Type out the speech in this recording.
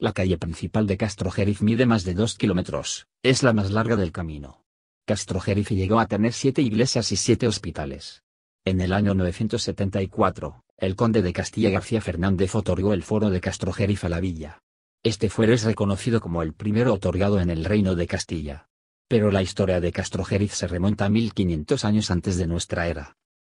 La calle principal de Castrojeriz mide más de dos kilómetros, es la más larga del camino. Castrojeriz llegó a tener siete iglesias y siete hospitales. En el año 974, el conde de Castilla García Fernández otorgó el foro de Castrojeriz a la villa. Este fuero es reconocido como el primero otorgado en el reino de Castilla. Pero la historia de Castrojeriz se remonta a 1500 años antes de nuestra era,